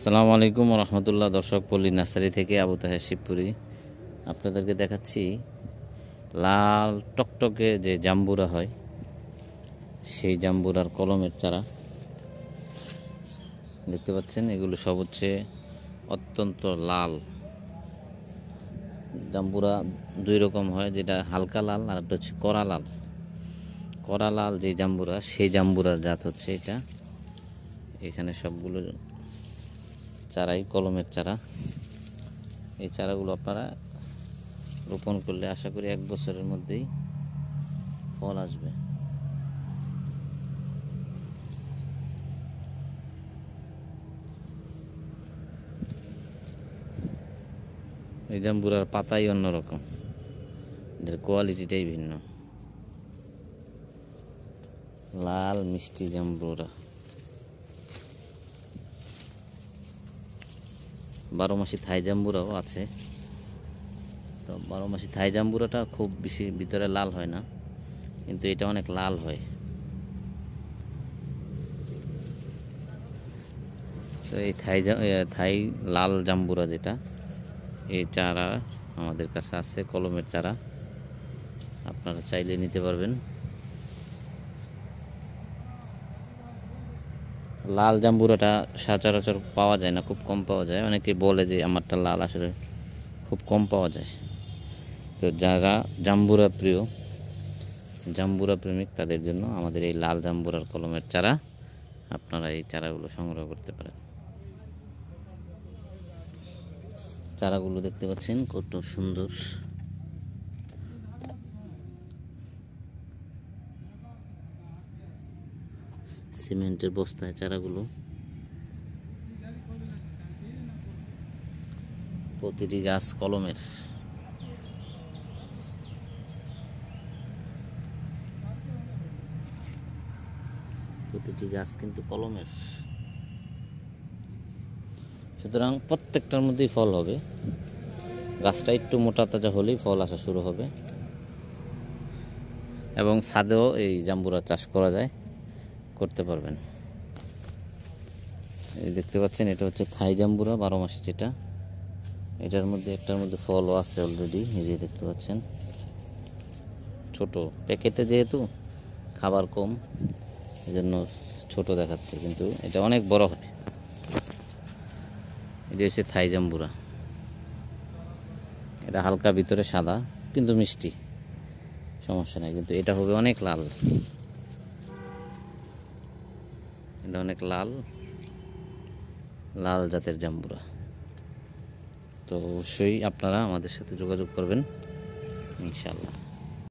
সালাম আলাইকুম রহমতুল্লাহ দর্শক পল্লী নার্সারি থেকে আবু তাহের শিবপুরি আপনাদেরকে দেখাচ্ছি লাল টকটকে যে জাম্বুরা হয় সেই জাম্বুরার কলমের চারা দেখতে পাচ্ছেন এগুলো সব হচ্ছে অত্যন্ত লাল জাম্বুরা দুই রকম হয় যেটা হালকা লাল আর একটা হচ্ছে কড়া লাল কড়া লাল যে জাম্বুরা সেই জাম্বুরার জাত হচ্ছে এটা এখানে সবগুলো চারাই কলমের চারা এই চারাগুলো আপনারা রোপণ করলে আশা করি এক বছরের মধ্যেই ফল আসবে এই জাম্বুরার পাতাই অন্যরকম এদের কোয়ালিটিটাই ভিন্ন লাল মিষ্টি জাম্বুরা বারো মাসি থাই জাম্বুরাও আছে তো বারো মাসি থাই জাম্বুরাটা খুব বেশি ভিতরে লাল হয় না কিন্তু এটা অনেক লাল হয় তো এই থাই থাই লাল জাম্বুরা যেটা এই চারা আমাদের কাছে আছে কলমের চারা আপনারা চাইলে নিতে পারবেন লাল জাম্বুরাটা সচরাচর পাওয়া যায় না খুব কম পাওয়া যায় অনেকে বলে যে আমারটা লাল আসলে খুব কম পাওয়া যায় তো যারা জাম্বুরা প্রিয় জাম্বুরা প্রেমিক তাদের জন্য আমাদের এই লাল জাম্বুরার কলমের চারা আপনারা এই চারাগুলো সংগ্রহ করতে পারেন চারাগুলো দেখতে পাচ্ছেন কত সুন্দর সিমেন্টের বস্তায় চারাগুলো প্রতিটি গাছ কলমের প্রতিটি গাছ কিন্তু কলমের সুতরাং প্রত্যেকটার মধ্যেই ফল হবে গাছটা একটু মোটা তাজা হলেই ফল আসা শুরু হবে এবং ছাদেও এই জাম্বুরা চাষ করা যায় করতে পারবেন এই দেখতে পাচ্ছেন এটা হচ্ছে থাই জাম্বুরা বারো মাসে যেটা এটার মধ্যে একটার মধ্যে ফলও আছে অলরেডি নিজে দেখতে পাচ্ছেন ছোট প্যাকেটে যেহেতু খাবার কম এজন্য ছোট দেখাচ্ছে কিন্তু এটা অনেক বড় হবে এটা হচ্ছে থাই জাম্বুরা এটা হালকা ভিতরে সাদা কিন্তু মিষ্টি সমস্যা নাই কিন্তু এটা হবে অনেক লাল এটা অনেক লাল লাল জাতের জাম্বুরা তো অবশ্যই আপনারা আমাদের সাথে যোগাযোগ করবেন ইনশাল্লাহ